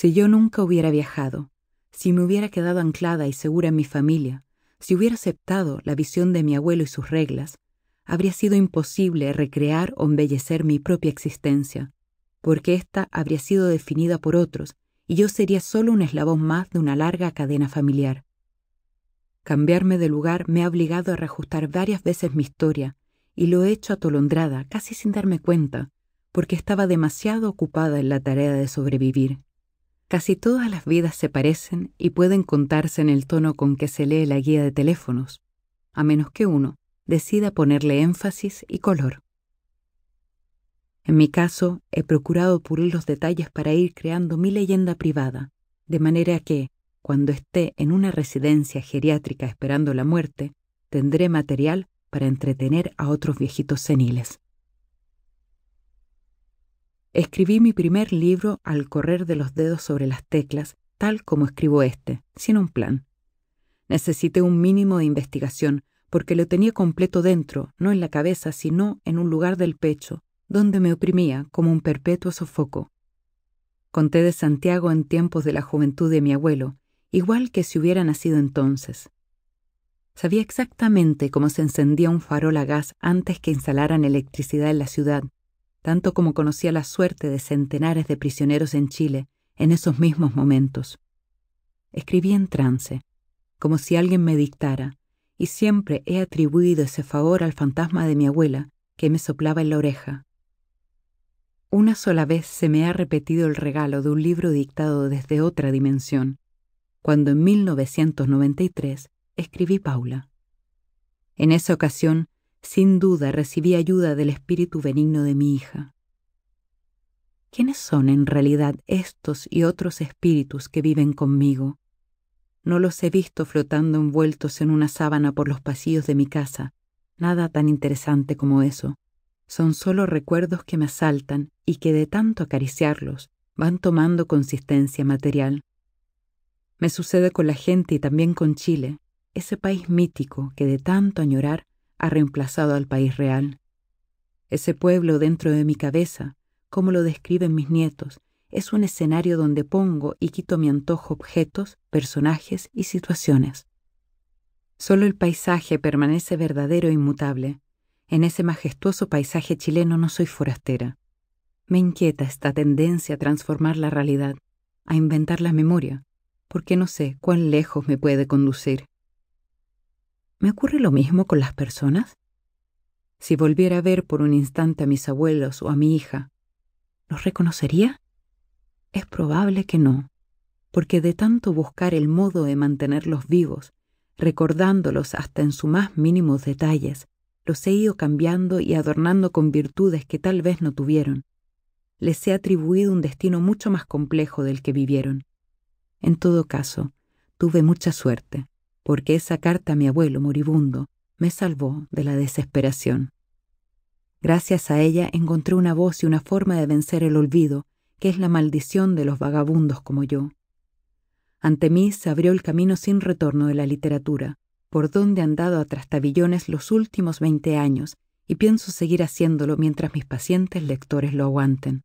Si yo nunca hubiera viajado, si me hubiera quedado anclada y segura en mi familia, si hubiera aceptado la visión de mi abuelo y sus reglas, habría sido imposible recrear o embellecer mi propia existencia, porque ésta habría sido definida por otros y yo sería solo un eslabón más de una larga cadena familiar. Cambiarme de lugar me ha obligado a reajustar varias veces mi historia, y lo he hecho atolondrada, casi sin darme cuenta, porque estaba demasiado ocupada en la tarea de sobrevivir. Casi todas las vidas se parecen y pueden contarse en el tono con que se lee la guía de teléfonos, a menos que uno decida ponerle énfasis y color. En mi caso, he procurado pulir los detalles para ir creando mi leyenda privada, de manera que, cuando esté en una residencia geriátrica esperando la muerte, tendré material para entretener a otros viejitos seniles. Escribí mi primer libro al correr de los dedos sobre las teclas, tal como escribo este, sin un plan. Necesité un mínimo de investigación, porque lo tenía completo dentro, no en la cabeza, sino en un lugar del pecho, donde me oprimía como un perpetuo sofoco. Conté de Santiago en tiempos de la juventud de mi abuelo, igual que si hubiera nacido entonces. Sabía exactamente cómo se encendía un farol a gas antes que instalaran electricidad en la ciudad, tanto como conocía la suerte de centenares de prisioneros en Chile en esos mismos momentos. Escribí en trance, como si alguien me dictara, y siempre he atribuido ese favor al fantasma de mi abuela que me soplaba en la oreja. Una sola vez se me ha repetido el regalo de un libro dictado desde otra dimensión, cuando en 1993 escribí Paula. En esa ocasión sin duda recibí ayuda del espíritu benigno de mi hija. ¿Quiénes son en realidad estos y otros espíritus que viven conmigo? No los he visto flotando envueltos en una sábana por los pasillos de mi casa, nada tan interesante como eso. Son solo recuerdos que me asaltan y que de tanto acariciarlos van tomando consistencia material. Me sucede con la gente y también con Chile, ese país mítico que de tanto añorar ha reemplazado al país real. Ese pueblo dentro de mi cabeza, como lo describen mis nietos, es un escenario donde pongo y quito mi antojo objetos, personajes y situaciones. Solo el paisaje permanece verdadero e inmutable. En ese majestuoso paisaje chileno no soy forastera. Me inquieta esta tendencia a transformar la realidad, a inventar la memoria, porque no sé cuán lejos me puede conducir. ¿Me ocurre lo mismo con las personas? Si volviera a ver por un instante a mis abuelos o a mi hija, ¿los reconocería? Es probable que no, porque de tanto buscar el modo de mantenerlos vivos, recordándolos hasta en sus más mínimos detalles, los he ido cambiando y adornando con virtudes que tal vez no tuvieron. Les he atribuido un destino mucho más complejo del que vivieron. En todo caso, tuve mucha suerte porque esa carta a mi abuelo moribundo me salvó de la desesperación. Gracias a ella encontré una voz y una forma de vencer el olvido, que es la maldición de los vagabundos como yo. Ante mí se abrió el camino sin retorno de la literatura, por donde han dado a trastabillones los últimos veinte años, y pienso seguir haciéndolo mientras mis pacientes lectores lo aguanten.